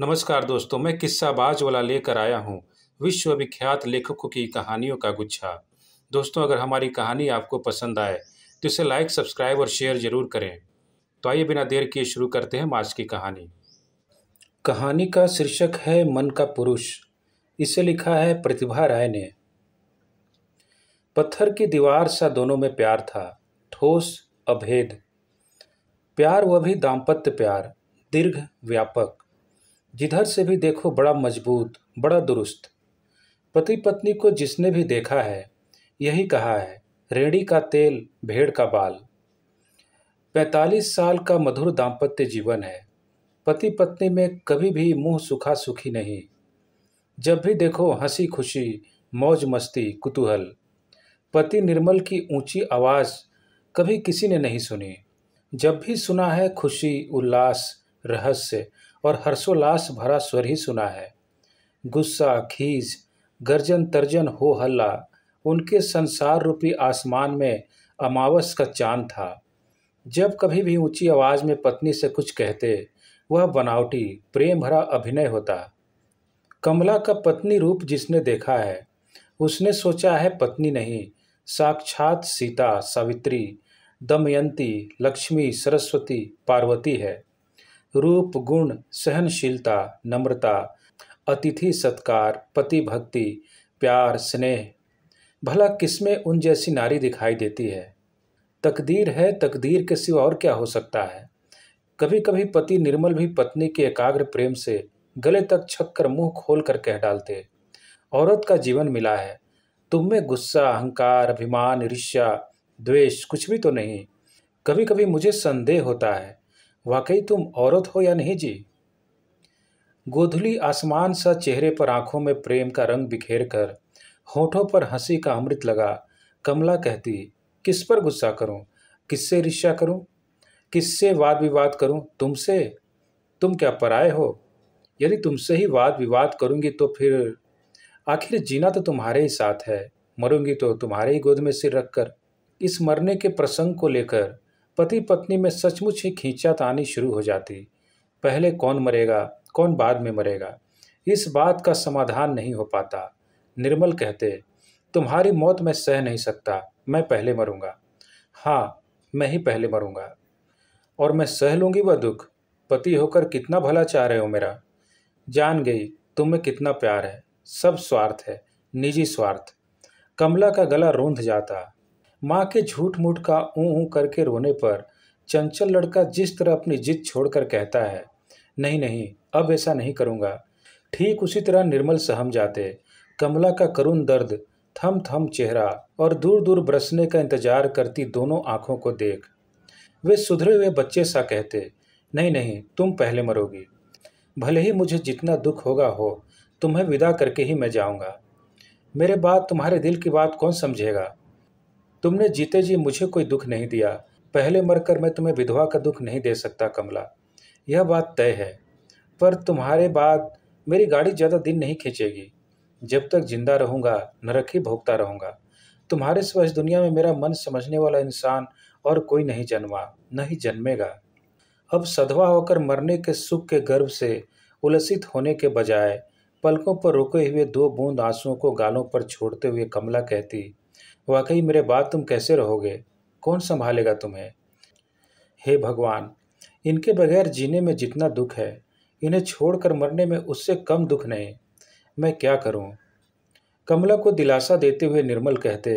नमस्कार दोस्तों मैं किस्सा वाला लेकर आया हूँ विश्वविख्यात लेखकों की कहानियों का गुच्छा दोस्तों अगर हमारी कहानी आपको पसंद आए तो इसे लाइक सब्सक्राइब और शेयर जरूर करें तो आइए बिना देर किए शुरू करते हैं आज की कहानी कहानी का शीर्षक है मन का पुरुष इसे लिखा है प्रतिभा राय ने पत्थर की दीवार सा दोनों में प्यार था ठोस अभेद प्यार वह भी दाम्पत्य प्यार दीर्घ व्यापक जिधर से भी देखो बड़ा मजबूत बड़ा दुरुस्त पति पत्नी को जिसने भी देखा है यही कहा है रेड़ी का तेल भेड़ का बाल पैंतालीस साल का मधुर दाम्पत्य जीवन है पति पत्नी में कभी भी मुंह सुखा सुखी नहीं जब भी देखो हंसी खुशी मौज मस्ती कुतूहल पति निर्मल की ऊंची आवाज़ कभी किसी ने नहीं सुनी जब भी सुना है खुशी उल्लास रहस्य और हर्षोल्लास भरा स्वर ही सुना है गुस्सा खीज गर्जन तर्जन हो हल्ला उनके संसार रूपी आसमान में अमावस का चांद था जब कभी भी ऊंची आवाज़ में पत्नी से कुछ कहते वह बनावटी प्रेम भरा अभिनय होता कमला का पत्नी रूप जिसने देखा है उसने सोचा है पत्नी नहीं साक्षात सीता सावित्री दमयंती लक्ष्मी सरस्वती पार्वती है रूप गुण सहनशीलता नम्रता अतिथि सत्कार पति भक्ति प्यार स्नेह भला किसमें उन जैसी नारी दिखाई देती है तकदीर है तकदीर के सिवा और क्या हो सकता है कभी कभी पति निर्मल भी पत्नी के एकाग्र प्रेम से गले तक छक कर मुँह खोल कर कह डालते औरत का जीवन मिला है तुम में गुस्सा अहंकार अभिमान ईर्ष्या द्वेष कुछ भी तो नहीं कभी कभी मुझे संदेह होता है वाकई तुम औरत हो या नहीं जी गोधुली आसमान सा चेहरे पर आंखों में प्रेम का रंग बिखेर कर होठों पर हंसी का अमृत लगा कमला कहती किस पर गुस्सा करूं किससे रिश्ता करूं किससे वाद विवाद करूं तुमसे तुम क्या पराए हो यदि तुमसे ही वाद विवाद करूंगी तो फिर आखिर जीना तो तुम्हारे ही साथ है मरूंगी तो तुम्हारे ही गोद में सिर रखकर इस मरने के प्रसंग को लेकर पति पत्नी में सचमुच ही खींचात आनी शुरू हो जाती पहले कौन मरेगा कौन बाद में मरेगा इस बात का समाधान नहीं हो पाता निर्मल कहते तुम्हारी मौत मैं सह नहीं सकता मैं पहले मरूंगा हाँ मैं ही पहले मरूंगा और मैं सह लूंगी वह दुख पति होकर कितना भला चाह रहे हो मेरा जान गई तुम्हें कितना प्यार है सब स्वार्थ है निजी स्वार्थ कमला का गला रूंध जाता माँ के झूठ मूठ का ऊँ ऊँ करके रोने पर चंचल लड़का जिस तरह अपनी जिद छोड़कर कहता है नहीं नहीं अब ऐसा नहीं करूँगा ठीक उसी तरह निर्मल सहम जाते कमला का करुण दर्द थम थम चेहरा और दूर दूर बरसने का इंतजार करती दोनों आँखों को देख वे सुधरे हुए बच्चे सा कहते नहीं नहीं तुम पहले मरोगी भले ही मुझे जितना दुख होगा हो तुम्हें विदा करके ही मैं जाऊंगा मेरे बाद तुम्हारे दिल की बात कौन समझेगा तुमने जीते जी मुझे कोई दुख नहीं दिया पहले मरकर मैं तुम्हें विधवा का दुख नहीं दे सकता कमला यह बात तय है पर तुम्हारे बाद मेरी गाड़ी ज़्यादा दिन नहीं खींचेगी जब तक जिंदा रहूँगा नरक ही भोगता रहूँगा तुम्हारे सिवा इस दुनिया में मेरा मन समझने वाला इंसान और कोई नहीं जन्मा नहीं जन्मेगा अब सधवा होकर मरने के सुख के गर्व से उलसित होने के बजाय पलकों पर रुके हुए दो बूंद आंसुओं को गालों पर छोड़ते हुए कमला कहती वाकई मेरे बाद तुम कैसे रहोगे कौन संभालेगा तुम्हें हे भगवान इनके बगैर जीने में जितना दुख है इन्हें छोड़कर मरने में उससे कम दुख नहीं मैं क्या करूं? कमला को दिलासा देते हुए निर्मल कहते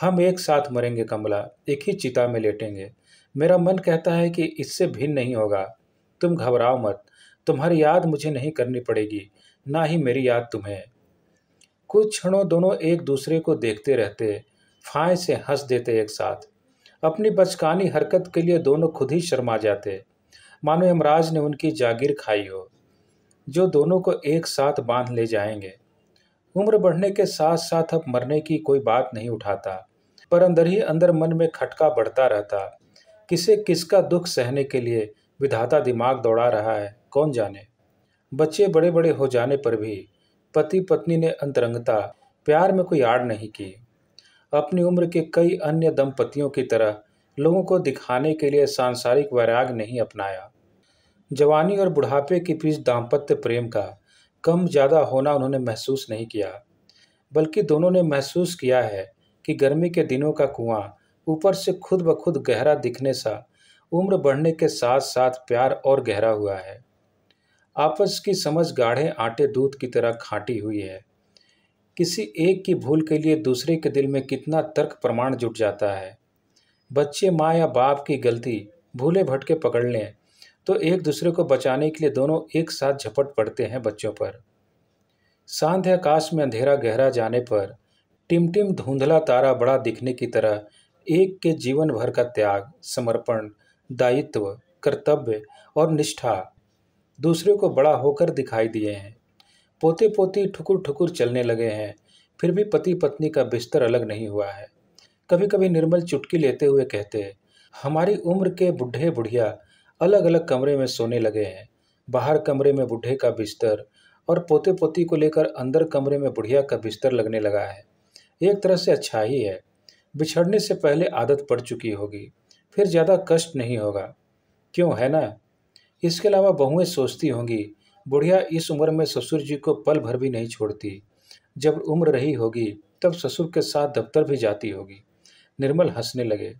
हम एक साथ मरेंगे कमला एक ही चिता में लेटेंगे मेरा मन कहता है कि इससे भिन्न नहीं होगा तुम घबराओ मत तुम्हारी याद मुझे नहीं करनी पड़ेगी ना ही मेरी याद तुम्हें कुछ क्षणों दोनों एक दूसरे को देखते रहते फाय से हंस देते एक साथ अपनी बचकानी हरकत के लिए दोनों खुद ही शर्मा जाते मानो यमराज ने उनकी जागीर खाई हो जो दोनों को एक साथ बांध ले जाएंगे उम्र बढ़ने के साथ साथ अब मरने की कोई बात नहीं उठाता पर अंदर ही अंदर मन में खटका बढ़ता रहता किसे किसका दुख सहने के लिए विधाता दिमाग दौड़ा रहा है कौन जाने बच्चे बड़े बड़े हो जाने पर भी पति पत्नी ने अंतरंगता प्यार में कोई आड़ नहीं की अपनी उम्र के कई अन्य दंपतियों की तरह लोगों को दिखाने के लिए सांसारिक वैराग नहीं अपनाया जवानी और बुढ़ापे के बीच दाम्पत्य प्रेम का कम ज़्यादा होना उन्होंने महसूस नहीं किया बल्कि दोनों ने महसूस किया है कि गर्मी के दिनों का कुआं ऊपर से खुद ब खुद गहरा दिखने सा उम्र बढ़ने के साथ साथ प्यार और गहरा हुआ है आपस की समझ गाढ़े आटे दूध की तरह खाटी हुई है किसी एक की भूल के लिए दूसरे के दिल में कितना तर्क प्रमाण जुट जाता है बच्चे माँ या बाप की गलती भूले भटके पकड़ लें तो एक दूसरे को बचाने के लिए दोनों एक साथ झपट पड़ते हैं बच्चों पर सांध आकाश में अंधेरा गहरा जाने पर टिमटिम धुंधला तारा बड़ा दिखने की तरह एक के जीवन भर का त्याग समर्पण दायित्व कर्तव्य और निष्ठा दूसरे को बड़ा होकर दिखाई दिए हैं पोते पोती ठुकुर ठुकुर चलने लगे हैं फिर भी पति पत्नी का बिस्तर अलग नहीं हुआ है कभी कभी निर्मल चुटकी लेते हुए कहते हमारी उम्र के बूढ़े बुढ़िया अलग अलग कमरे में सोने लगे हैं बाहर कमरे में बूढ़े का बिस्तर और पोते पोती को लेकर अंदर कमरे में बुढ़िया का बिस्तर लगने लगा है एक तरह से अच्छा ही है बिछड़ने से पहले आदत पड़ चुकी होगी फिर ज़्यादा कष्ट नहीं होगा क्यों है ना इसके अलावा बहुएं सोचती होंगी बुढ़िया इस उम्र में ससुर जी को पल भर भी नहीं छोड़ती जब उम्र रही होगी तब ससुर के साथ दफ्तर भी जाती होगी निर्मल हंसने लगे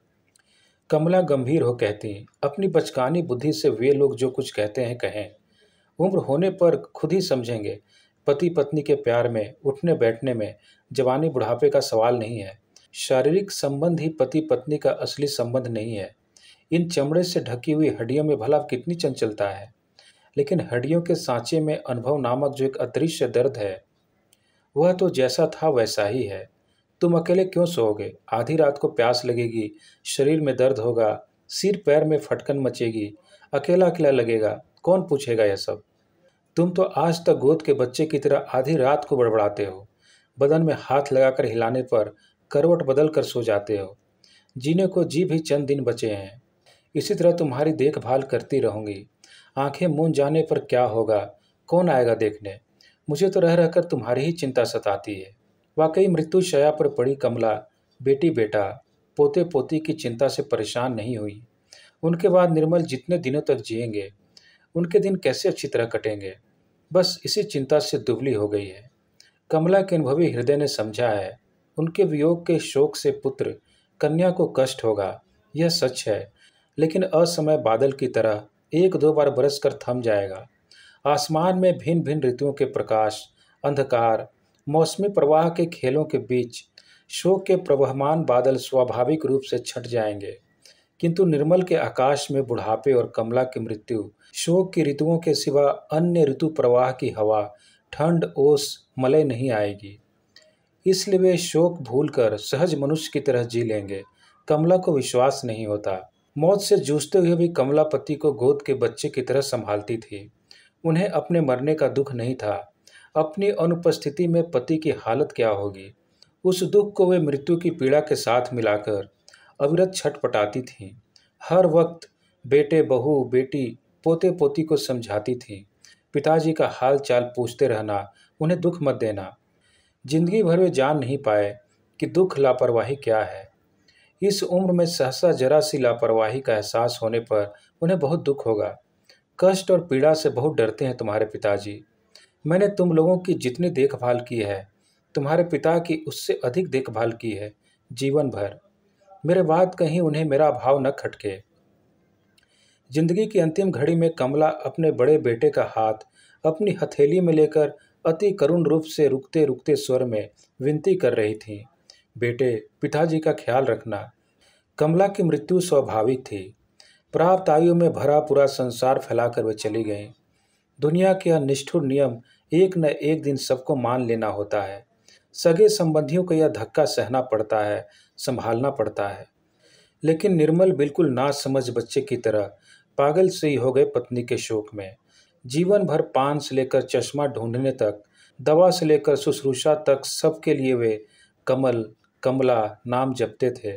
कमला गंभीर हो कहती अपनी बचकानी बुद्धि से वे लोग जो कुछ कहते हैं कहें उम्र होने पर खुद ही समझेंगे पति पत्नी के प्यार में उठने बैठने में जवानी बुढ़ापे का सवाल नहीं है शारीरिक संबंध ही पति पत्नी का असली संबंध नहीं है इन चमड़े से ढकी हुई हड्डियों में भला कितनी चंचलता है लेकिन हड्डियों के सांचे में अनुभव नामक जो एक अदृश्य दर्द है वह तो जैसा था वैसा ही है तुम अकेले क्यों सोओगे आधी रात को प्यास लगेगी शरीर में दर्द होगा सिर पैर में फटकन मचेगी अकेला अकेला लगेगा कौन पूछेगा यह सब तुम तो आज तक गोद के बच्चे की तरह आधी रात को बड़बड़ाते हो बदन में हाथ लगाकर हिलाने पर करवट बदल कर सो जाते हो जीने को जी भी चंद दिन बचे हैं इसी तरह तुम्हारी देखभाल करती रहूंगी आंखें मून जाने पर क्या होगा कौन आएगा देखने मुझे तो रह रहकर तुम्हारी ही चिंता सताती है वाकई मृत्यु शया पर पड़ी कमला बेटी बेटा पोते पोती की चिंता से परेशान नहीं हुई उनके बाद निर्मल जितने दिनों तक जिएंगे उनके दिन कैसे अच्छी तरह कटेंगे बस इसी चिंता से दुबली हो गई है कमला के अनुभवी हृदय ने समझा है उनके वियोग के शोक से पुत्र कन्या को कष्ट होगा यह सच है लेकिन असमय बादल की तरह एक दो बार बरस कर थम जाएगा आसमान में भिन्न भिन्न ऋतुओं के प्रकाश अंधकार मौसमी प्रवाह के खेलों के बीच शोक के प्रवहमान बादल स्वाभाविक रूप से छट जाएंगे किंतु निर्मल के आकाश में बुढ़ापे और कमला की मृत्यु शोक की ऋतुओं के सिवा अन्य ऋतु प्रवाह की हवा ठंड ओस मलय नहीं आएगी इसलिए वे शोक भूलकर सहज मनुष्य की तरह जी लेंगे कमला को विश्वास नहीं होता मौत से जूझते हुए भी कमलापति को गोद के बच्चे की तरह संभालती थी उन्हें अपने मरने का दुख नहीं था अपनी अनुपस्थिति में पति की हालत क्या होगी उस दुख को वे मृत्यु की पीड़ा के साथ मिलाकर अविरत छटपटाती थीं हर वक्त बेटे बहू बेटी पोते पोती को समझाती थीं पिताजी का हाल चाल पूछते रहना उन्हें दुख मत देना जिंदगी भर वे जान नहीं पाए कि दुख लापरवाही क्या है इस उम्र में सहसा जरा सी लापरवाही का एहसास होने पर उन्हें बहुत दुख होगा कष्ट और पीड़ा से बहुत डरते हैं तुम्हारे पिताजी मैंने तुम लोगों की जितनी देखभाल की है तुम्हारे पिता की उससे अधिक देखभाल की है जीवन भर मेरे बाद कहीं उन्हें मेरा अभाव न खटके जिंदगी की अंतिम घड़ी में कमला अपने बड़े बेटे का हाथ अपनी हथेली में लेकर अति करुण रूप से रुकते रुकते स्वर में विनती कर रही थी बेटे पिताजी का ख्याल रखना कमला की मृत्यु स्वाभाविक थी प्राप्त आयु में भरा पूरा संसार फैलाकर वे चली गईं दुनिया के अनिष्ठुर नियम एक न एक दिन सबको मान लेना होता है सगे संबंधियों को यह धक्का सहना पड़ता है संभालना पड़ता है लेकिन निर्मल बिल्कुल ना समझ बच्चे की तरह पागल से ही हो गए पत्नी के शोक में जीवन भर पान से लेकर चश्मा ढूंढने तक दवा से लेकर शुश्रूषा तक सबके लिए वे कमल कमला नाम जपते थे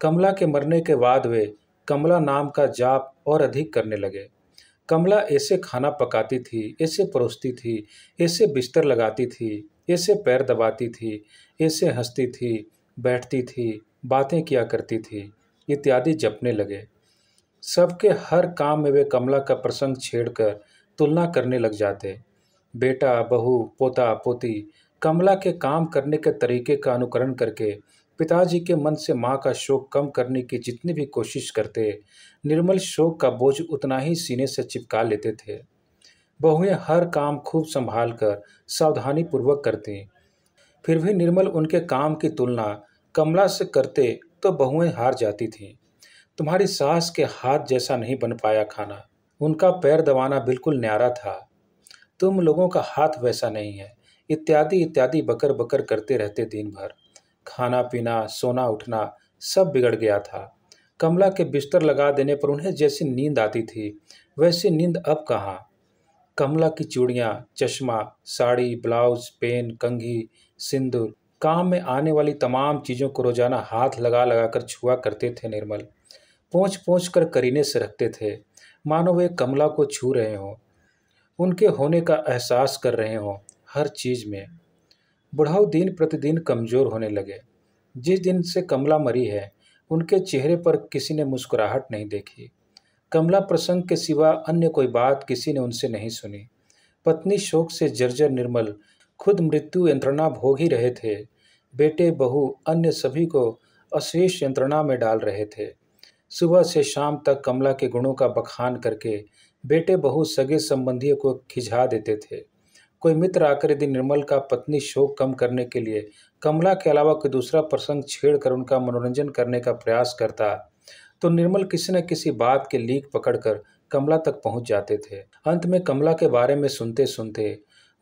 कमला के मरने के बाद वे कमला नाम का जाप और अधिक करने लगे कमला ऐसे खाना पकाती थी ऐसे परोसती थी ऐसे बिस्तर लगाती थी ऐसे पैर दबाती थी ऐसे हंसती थी बैठती थी बातें किया करती थी इत्यादि जपने लगे सबके हर काम में वे कमला का प्रसंग छेड़कर तुलना करने लग जाते बेटा बहू पोता पोती कमला के काम करने के तरीके का अनुकरण करके पिताजी के मन से माँ का शोक कम करने की जितनी भी कोशिश करते निर्मल शोक का बोझ उतना ही सीने से चिपका लेते थे बहुएं हर काम खूब संभाल कर सावधानी पूर्वक करती फिर भी निर्मल उनके काम की तुलना कमला से करते तो बहुएं हार जाती थीं तुम्हारी सास के हाथ जैसा नहीं बन पाया खाना उनका पैर दबाना बिल्कुल न्यारा था तुम लोगों का हाथ वैसा नहीं है इत्यादि इत्यादि बकर बकर करते रहते दिन भर खाना पीना सोना उठना सब बिगड़ गया था कमला के बिस्तर लगा देने पर उन्हें जैसी नींद आती थी वैसी नींद अब कहाँ कमला की चूड़ियाँ चश्मा साड़ी ब्लाउज पेन कंघी सिंदूर काम में आने वाली तमाम चीज़ों को रोजाना हाथ लगा लगा कर छुआ करते थे निर्मल पोंछ पोंछ कर करीने से रखते थे मानो वे कमला को छू रहे हों उनके होने का एहसास कर रहे हों हर चीज़ में बुढ़ाऊ दिन प्रतिदिन कमज़ोर होने लगे जिस दिन से कमला मरी है उनके चेहरे पर किसी ने मुस्कुराहट नहीं देखी कमला प्रसंग के सिवा अन्य कोई बात किसी ने उनसे नहीं सुनी पत्नी शोक से जर्जर निर्मल खुद मृत्यु यंत्रणा भोग ही रहे थे बेटे बहू अन्य सभी को अशेष यंत्रणा में डाल रहे थे सुबह से शाम तक कमला के गुणों का बखान करके बेटे बहू सगे संबंधियों को खिझा देते थे कोई मित्र आकर यदि निर्मल का पत्नी शोक कम करने के लिए कमला के अलावा कोई दूसरा प्रसंग छेड़कर उनका मनोरंजन करने का प्रयास करता तो निर्मल किसी न किसी बात के लीक पकड़कर कमला तक पहुंच जाते थे अंत में कमला के बारे में सुनते सुनते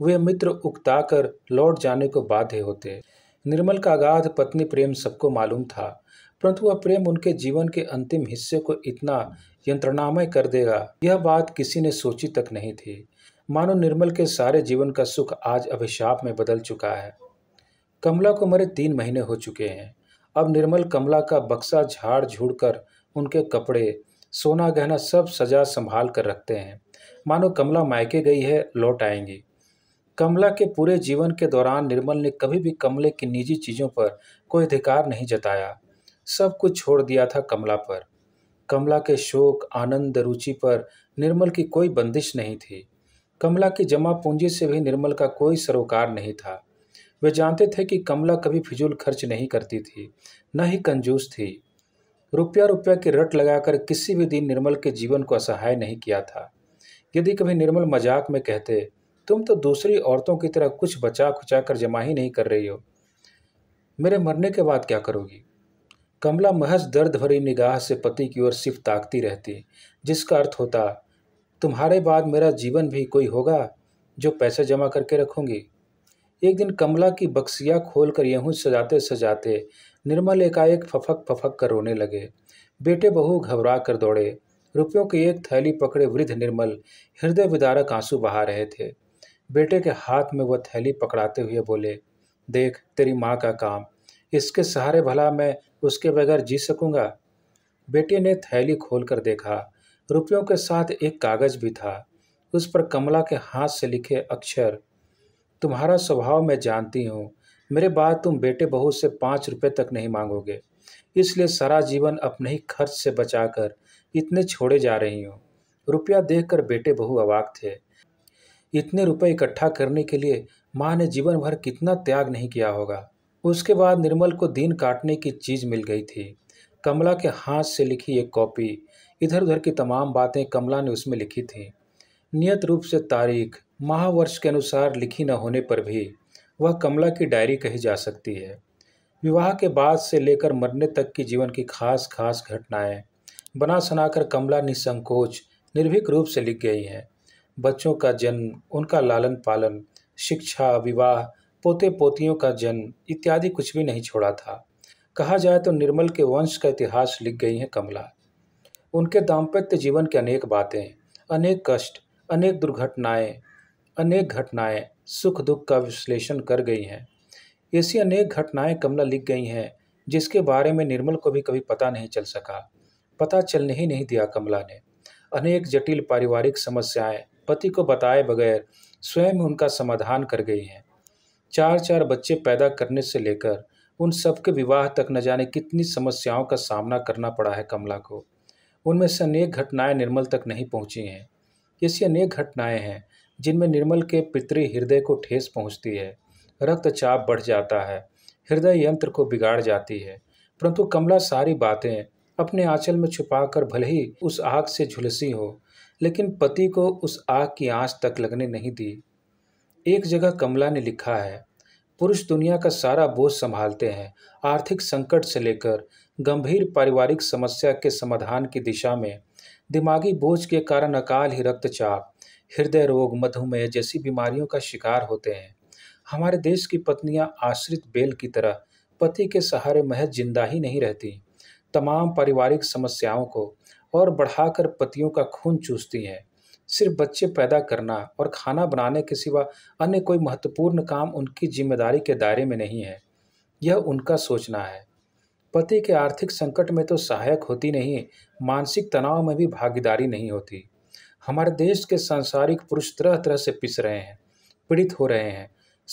वे मित्र उकताकर लौट जाने को बाध्य होते निर्मल का अगाध पत्नी प्रेम सबको मालूम था परंतु वह प्रेम उनके जीवन के अंतिम हिस्से को इतना यंत्रणामय कर देगा यह बात किसी ने सोची तक नहीं थी मानो निर्मल के सारे जीवन का सुख आज अभिशाप में बदल चुका है कमला को मरे तीन महीने हो चुके हैं अब निर्मल कमला का बक्सा झाड़ झूड़ कर उनके कपड़े सोना गहना सब सजा संभाल कर रखते हैं मानो कमला मायके गई है लौट आएंगी कमला के पूरे जीवन के दौरान निर्मल ने कभी भी कमले की निजी चीज़ों पर कोई अधिकार नहीं जताया सब कुछ छोड़ दिया था कमला पर कमला के शोक आनंद रुचि पर निर्मल की कोई बंदिश नहीं थी कमला की जमा पूंजी से भी निर्मल का कोई सरोकार नहीं था वे जानते थे कि कमला कभी फिजूल खर्च नहीं करती थी न ही कंजूस थी रुपया रुपया की रट लगाकर किसी भी दिन निर्मल के जीवन को असहाय नहीं किया था यदि कभी निर्मल मजाक में कहते तुम तो दूसरी औरतों की तरह कुछ बचा खुचा कर जमा ही नहीं कर रही हो मेरे मरने के बाद क्या करोगी कमला महज दर्द भरी निगाह से पति की ओर सिर्फ ताकती रहती जिसका अर्थ होता तुम्हारे बाद मेरा जीवन भी कोई होगा जो पैसे जमा करके रखूंगी एक दिन कमला की बक्सिया खोल कर यहूँ सजाते सजाते निर्मल एकाएक फफक फफक कर रोने लगे बेटे बहू घबरा कर दौड़े रुपयों की एक थैली पकड़े वृद्ध निर्मल हृदय विदारक आंसू बहा रहे थे बेटे के हाथ में वह थैली पकड़ाते हुए बोले देख तेरी माँ का काम इसके सहारे भला मैं उसके बगैर जी सकूंगा बेटे ने थैली खोल कर देखा रुपयों के साथ एक कागज़ भी था उस पर कमला के हाथ से लिखे अक्षर तुम्हारा स्वभाव मैं जानती हूँ मेरे बाद तुम बेटे बहू से पाँच रुपये तक नहीं मांगोगे इसलिए सारा जीवन अपने ही खर्च से बचाकर इतने छोड़े जा रही हूँ रुपया देखकर बेटे बहू अवाक थे इतने रुपए इकट्ठा करने के लिए माँ ने जीवन भर कितना त्याग नहीं किया होगा उसके बाद निर्मल को दिन काटने की चीज़ मिल गई थी कमला के हाथ से लिखी एक कॉपी इधर उधर की तमाम बातें कमला ने उसमें लिखी थी नियत रूप से तारीख महावर्ष के अनुसार लिखी न होने पर भी वह कमला की डायरी कही जा सकती है विवाह के बाद से लेकर मरने तक की जीवन की खास खास घटनाएं बना सनाकर कमला निसंकोच निर्भीक रूप से लिख गई हैं बच्चों का जन्म उनका लालन पालन शिक्षा विवाह पोते पोतियों का जन्म इत्यादि कुछ भी नहीं छोड़ा था कहा जाए तो निर्मल के वंश का इतिहास लिख गई हैं कमला उनके दाम्पत्य जीवन की अनेक बातें अनेक कष्ट अनेक दुर्घटनाएं अनेक घटनाएं सुख दुख का विश्लेषण कर गई हैं ऐसी अनेक घटनाएं कमला लिख गई हैं जिसके बारे में निर्मल को भी कभी पता नहीं चल सका पता चलने ही नहीं दिया कमला ने अनेक जटिल पारिवारिक समस्याएं पति को बताए बगैर स्वयं उनका समाधान कर गई हैं चार चार बच्चे पैदा करने से लेकर उन सबके विवाह तक न जाने कितनी समस्याओं का सामना करना पड़ा है कमला को उनमें से अनेक घटनाएं निर्मल तक नहीं पहुंची हैं ऐसी अनेक घटनाएं हैं जिनमें निर्मल के पितृ हृदय को ठेस पहुंचती है रक्तचाप बढ़ जाता है हृदय यंत्र को बिगाड़ जाती है परंतु कमला सारी बातें अपने आंचल में छुपाकर भले ही उस आग से झुलसी हो लेकिन पति को उस आग की आंच तक लगने नहीं दी एक जगह कमला ने लिखा है पुरुष दुनिया का सारा बोझ संभालते हैं आर्थिक संकट से लेकर गंभीर पारिवारिक समस्या के समाधान की दिशा में दिमागी बोझ के कारण अकाल ही रक्तचाप हृदय रोग मधुमेह जैसी बीमारियों का शिकार होते हैं हमारे देश की पत्नियां आश्रित बेल की तरह पति के सहारे महज जिंदा ही नहीं रहती तमाम पारिवारिक समस्याओं को और बढ़ाकर पतियों का खून चूसती हैं सिर्फ बच्चे पैदा करना और खाना बनाने के सिवा अन्य कोई महत्वपूर्ण काम उनकी जिम्मेदारी के दायरे में नहीं है यह उनका सोचना है पति के आर्थिक संकट में तो सहायक होती नहीं मानसिक तनाव में भी भागीदारी नहीं होती हमारे देश के सांसारिक पुरुष तरह तरह से पिस रहे हैं पीड़ित हो रहे हैं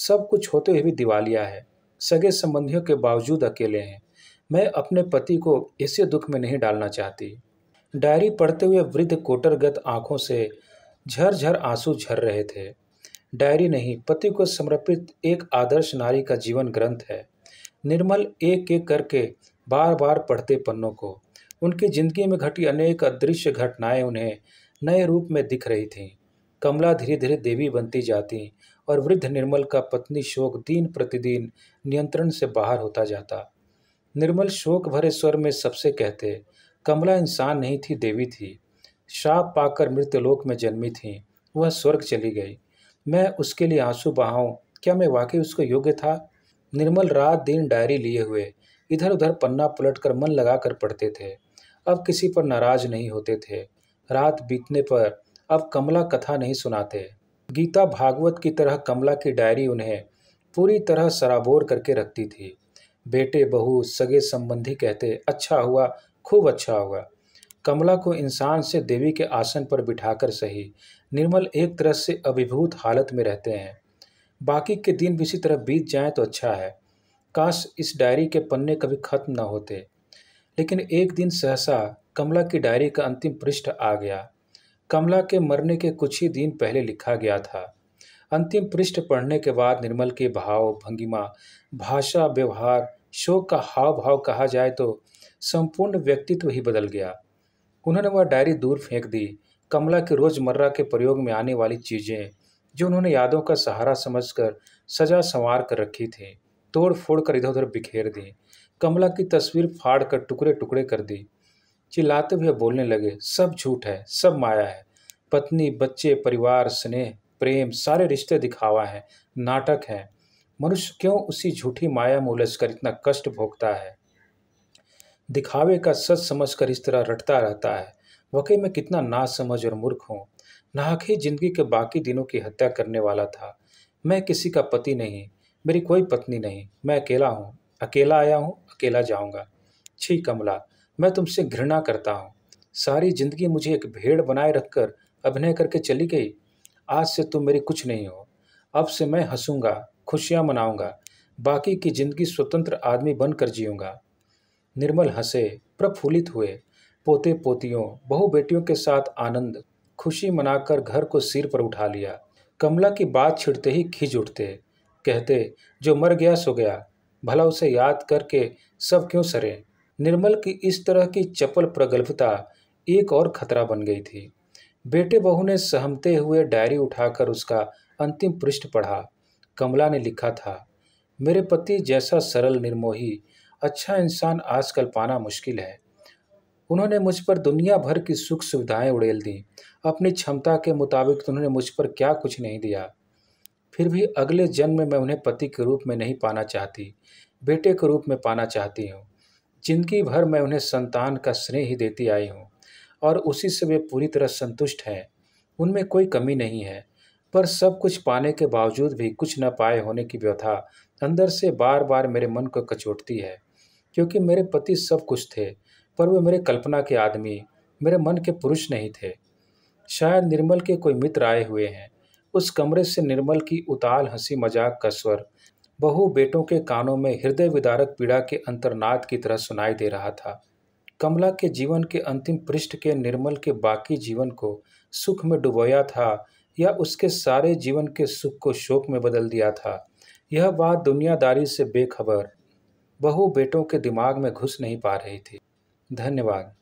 सब कुछ होते हुए भी दिवालिया है सगे संबंधियों के बावजूद अकेले हैं मैं अपने पति को ऐसे दुख में नहीं डालना चाहती डायरी पढ़ते हुए वृद्ध कोटरगत आँखों से झरझर आंसू झर रहे थे डायरी नहीं पति को समर्पित एक आदर्श नारी का जीवन ग्रंथ है निर्मल एक एक करके बार बार पढ़ते पन्नों को उनकी जिंदगी में घटी अनेक अदृश्य घटनाएं उन्हें नए रूप में दिख रही थीं कमला धीरे धीरे देवी बनती जाती और वृद्ध निर्मल का पत्नी शोक दिन प्रतिदिन नियंत्रण से बाहर होता जाता निर्मल शोक भरे स्वर में सबसे कहते कमला इंसान नहीं थी देवी थी शाप पाकर मृत्युलोक में जन्मी थी वह स्वर्ग चली गई मैं उसके लिए आंसू बहाऊँ क्या मैं वाकई उसको योग्य था निर्मल रात दिन डायरी लिए हुए इधर उधर पन्ना पलट कर मन लगा कर पढ़ते थे अब किसी पर नाराज नहीं होते थे रात बीतने पर अब कमला कथा नहीं सुनाते गीता भागवत की तरह कमला की डायरी उन्हें पूरी तरह सराबोर करके रखती थी बेटे बहू सगे संबंधी कहते अच्छा हुआ खूब अच्छा हुआ कमला को इंसान से देवी के आसन पर बिठाकर सही निर्मल एक तरह से अभिभूत हालत में रहते हैं बाकी के दिन भी इसी तरह बीत जाएं तो अच्छा है काश इस डायरी के पन्ने कभी खत्म न होते लेकिन एक दिन सहसा कमला की डायरी का अंतिम पृष्ठ आ गया कमला के मरने के कुछ ही दिन पहले लिखा गया था अंतिम पृष्ठ पढ़ने के बाद निर्मल के भाव भंगिमा भाषा व्यवहार शोक का हाव भाव कहा जाए तो संपूर्ण व्यक्तित्व ही बदल गया उन्होंने वह डायरी दूर फेंक दी कमला के रोज़मर्रा के प्रयोग में आने वाली चीज़ें जो उन्होंने यादों का सहारा समझकर सजा संवार कर रखी थी तोड़ फोड़ कर इधर उधर बिखेर दी कमला की तस्वीर फाड़ कर टुकड़े टुकड़े कर दी चिल्लाते हुए बोलने लगे सब झूठ है सब माया है पत्नी बच्चे परिवार स्नेह प्रेम सारे रिश्ते दिखावा है नाटक है मनुष्य क्यों उसी झूठी माया में उलझ कर इतना कष्ट भोगता है दिखावे का सच समझकर इस तरह रटता रहता है वकई में कितना ना समझ और मूर्ख हूँ नाहक ही जिंदगी के बाकी दिनों की हत्या करने वाला था मैं किसी का पति नहीं मेरी कोई पत्नी नहीं मैं अकेला हूँ अकेला आया हूँ अकेला जाऊँगा छी कमला मैं तुमसे घृणा करता हूँ सारी जिंदगी मुझे एक भेड़ बनाए रखकर अभिनय करके चली गई आज से तुम मेरी कुछ नहीं हो अब से मैं हंसूंगा खुशियाँ मनाऊंगा बाकी की जिंदगी स्वतंत्र आदमी बनकर जीऊँगा निर्मल हंसे प्रफुल्लित हुए पोते पोतियों बहु बेटियों के साथ आनंद खुशी मनाकर घर को सिर पर उठा लिया कमला की बात छिड़ते ही खिंच उठते कहते जो मर गया सो गया भला उसे याद करके सब क्यों सरे निर्मल की इस तरह की चपल प्रगल्भता एक और खतरा बन गई थी बेटे बहू ने सहमते हुए डायरी उठाकर उसका अंतिम पृष्ठ पढ़ा कमला ने लिखा था मेरे पति जैसा सरल निर्मोही अच्छा इंसान आजकल पाना मुश्किल है उन्होंने मुझ पर दुनिया भर की सुख सुविधाएं उड़ेल दी अपनी क्षमता के मुताबिक तो उन्होंने मुझ पर क्या कुछ नहीं दिया फिर भी अगले जन्म में मैं उन्हें पति के रूप में नहीं पाना चाहती बेटे के रूप में पाना चाहती हूँ जिंदगी भर मैं उन्हें संतान का स्नेह ही देती आई हूँ और उसी से वे पूरी तरह संतुष्ट हैं उनमें कोई कमी नहीं है पर सब कुछ पाने के बावजूद भी कुछ न पाए होने की व्यथा अंदर से बार बार मेरे मन को कचोटती है क्योंकि मेरे पति सब कुछ थे पर वे मेरे कल्पना के आदमी मेरे मन के पुरुष नहीं थे शायद निर्मल के कोई मित्र आए हुए हैं उस कमरे से निर्मल की उताल हंसी मजाक का स्वर बहु बेटों के कानों में हृदय विदारक पीड़ा के अंतर्नाद की तरह सुनाई दे रहा था कमला के जीवन के अंतिम पृष्ठ के निर्मल के बाकी जीवन को सुख में डुबोया था या उसके सारे जीवन के सुख को शोक में बदल दिया था यह बात दुनियादारी से बेखबर बहू बेटों के दिमाग में घुस नहीं पा रही थी धन्यवाद